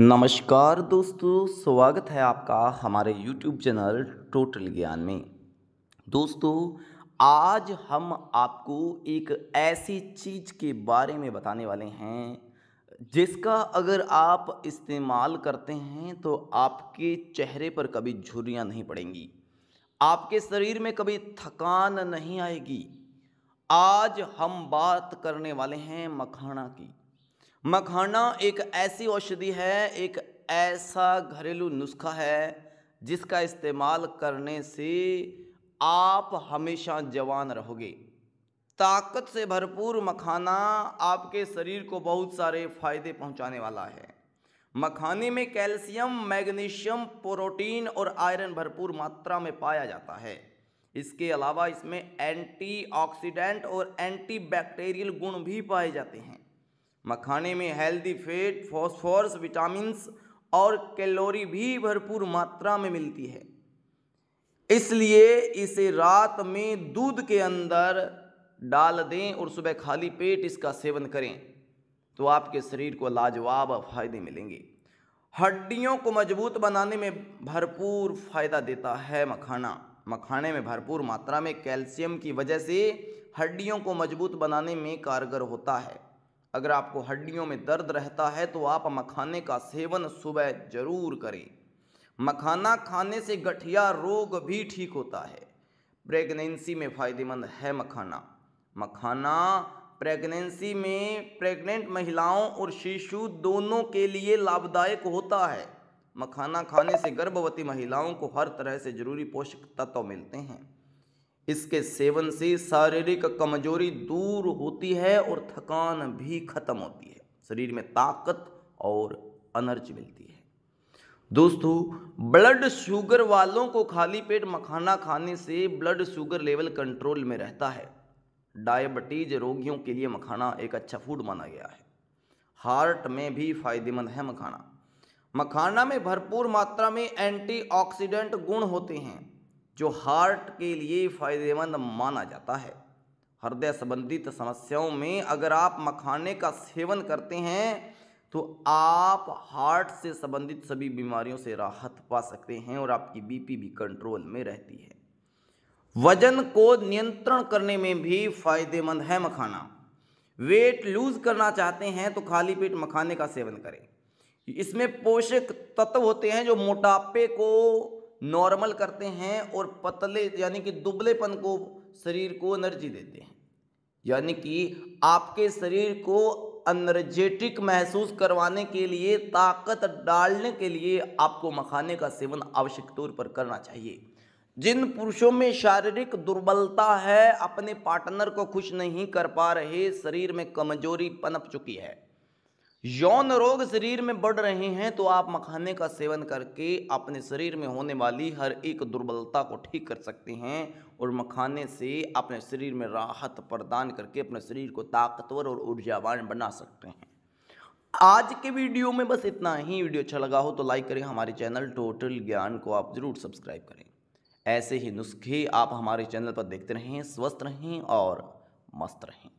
नमस्कार दोस्तों स्वागत है आपका हमारे YouTube चैनल टोटल ज्ञान में दोस्तों आज हम आपको एक ऐसी चीज़ के बारे में बताने वाले हैं जिसका अगर आप इस्तेमाल करते हैं तो आपके चेहरे पर कभी झुर्रियाँ नहीं पड़ेंगी आपके शरीर में कभी थकान नहीं आएगी आज हम बात करने वाले हैं मखाना की मखाना एक ऐसी औषधि है एक ऐसा घरेलू नुस्खा है जिसका इस्तेमाल करने से आप हमेशा जवान रहोगे ताकत से भरपूर मखाना आपके शरीर को बहुत सारे फायदे पहुंचाने वाला है मखाने में कैल्शियम मैग्नीशियम प्रोटीन और आयरन भरपूर मात्रा में पाया जाता है इसके अलावा इसमें एंटीऑक्सीडेंट और एंटीबैक्टीरियल गुण भी पाए जाते हैं मखाने में हेल्दी फैट फॉस्फोरस विटामिन और कैलोरी भी भरपूर मात्रा में मिलती है इसलिए इसे रात में दूध के अंदर डाल दें और सुबह खाली पेट इसका सेवन करें तो आपके शरीर को लाजवाब फायदे मिलेंगे हड्डियों को मजबूत बनाने में भरपूर फायदा देता है मखाना मखाने में भरपूर मात्रा में कैल्शियम की वजह से हड्डियों को मजबूत बनाने में कारगर होता है अगर आपको हड्डियों में दर्द रहता है तो आप मखाने का सेवन सुबह जरूर करें मखाना खाने से गठिया रोग भी ठीक होता है प्रेगनेंसी में फ़ायदेमंद है मखाना मखाना प्रेगनेंसी में प्रेग्नेंट महिलाओं और शिशु दोनों के लिए लाभदायक होता है मखाना खाने से गर्भवती महिलाओं को हर तरह से जरूरी पोषक तत्व मिलते हैं इसके सेवन से शारीरिक कमजोरी दूर होती है और थकान भी खत्म होती है शरीर में ताकत और अनर्ज मिलती है दोस्तों ब्लड शुगर वालों को खाली पेट मखाना खाने से ब्लड शुगर लेवल कंट्रोल में रहता है डायबिटीज रोगियों के लिए मखाना एक अच्छा फूड माना गया है हार्ट में भी फायदेमंद है मखाना मखाना में भरपूर मात्रा में एंटीऑक्सीडेंट गुण होते हैं जो हार्ट के लिए फ़ायदेमंद माना जाता है हृदय संबंधित समस्याओं में अगर आप मखाने का सेवन करते हैं तो आप हार्ट से संबंधित सभी बीमारियों से राहत पा सकते हैं और आपकी बीपी भी कंट्रोल में रहती है वजन को नियंत्रण करने में भी फायदेमंद है मखाना वेट लूज करना चाहते हैं तो खाली पेट मखाने का सेवन करें इसमें पोषक तत्व होते हैं जो मोटापे को नॉर्मल करते हैं और पतले यानी कि दुबलेपन को शरीर को एनर्जी देते हैं यानी कि आपके शरीर को एनर्जेटिक महसूस करवाने के लिए ताकत डालने के लिए आपको मखाने का सेवन आवश्यक तौर पर करना चाहिए जिन पुरुषों में शारीरिक दुर्बलता है अपने पार्टनर को खुश नहीं कर पा रहे शरीर में कमजोरी पनप चुकी है यौन रोग शरीर में बढ़ रहे हैं तो आप मखाने का सेवन करके अपने शरीर में होने वाली हर एक दुर्बलता को ठीक कर सकते हैं और मखाने से अपने शरीर में राहत प्रदान करके अपने शरीर को ताकतवर और ऊर्जावान बना सकते हैं आज के वीडियो में बस इतना ही वीडियो अच्छा लगा हो तो लाइक करें हमारे चैनल टोटल ज्ञान को आप ज़रूर सब्सक्राइब करें ऐसे ही नुस्खे आप हमारे चैनल पर देखते रहें स्वस्थ रहें और मस्त रहें